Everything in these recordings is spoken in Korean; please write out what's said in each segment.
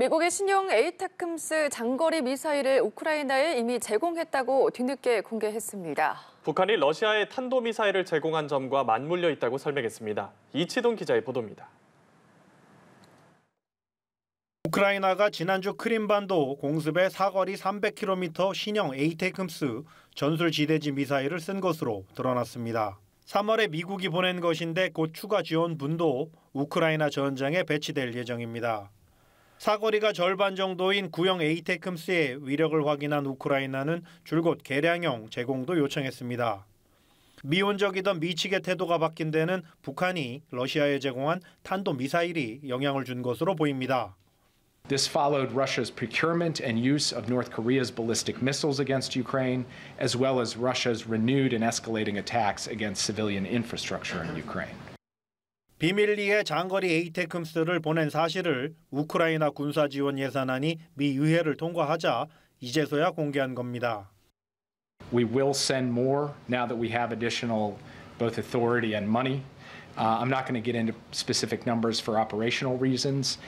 미국의 신형 에이타큼스 장거리 미사일을 우크라이나에 이미 제공했다고 뒤늦게 공개했습니다. 북한이 러시아에 탄도미사일을 제공한 점과 맞물려 있다고 설명했습니다. 이치동 기자의 보도입니다. 우크라이나가 지난주 크림반도 공습에 사거리 300km 신형 에이테큼스 전술지대지 미사일을 쓴 것으로 드러났습니다. 3월에 미국이 보낸 것인데 곧 추가 지원분도 우크라이나 전장에 배치될 예정입니다. 사거리가 절반 정도인 구형 에이테크스의 위력을 확인한 우크라이나는 줄곧 개량형 제공도 요청했습니다. 미온적이던 미치게 태도가 바뀐 데는 북한이 러시아에 제공한 탄도미사일이 영향을 준 것으로 보입니다. This followed Russia's procurement and use of North Korea's ballistic missiles against Ukraine, as well as Russia's renewed and escalating attacks against civilian infrastructure in Ukraine. 비밀리에 장거리 에이테큼스를 보낸 사실을 우크라이나 군사 지원 예산안이 미 의회를 통과하자 이제서야 공개한 겁니다. We will send more now that we have additional both authority and money. Uh, I'm not going to get into specific numbers for operational reasons.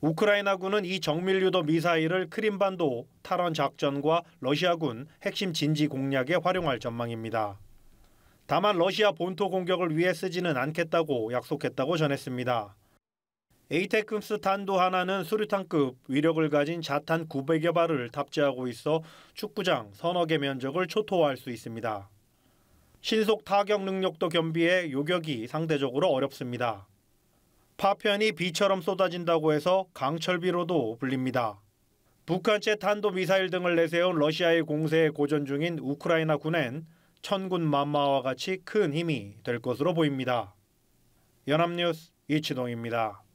우크라이나군은 이 정밀유도 미사일을 크림반도 탈환 작전과 러시아군 핵심 진지 공략에 활용할 전망입니다. 다만 러시아 본토 공격을 위해 쓰지는 않겠다고 약속했다고 전했습니다. 에이테크스 탄도 하나는 수류탄급 위력을 가진 자탄 900여 발을 탑재하고 있어 축구장 서너 개 면적을 초토화할 수 있습니다. 신속 타격 능력도 겸비해 요격이 상대적으로 어렵습니다. 파편이 비처럼 쏟아진다고 해서 강철비로도 불립니다. 북한제 탄도 미사일 등을 내세운 러시아의 공세에 고전 중인 우크라이나 군엔 천군 만마와 같이 큰 힘이 될 것으로 보입니다. 연합뉴스 이치동입니다.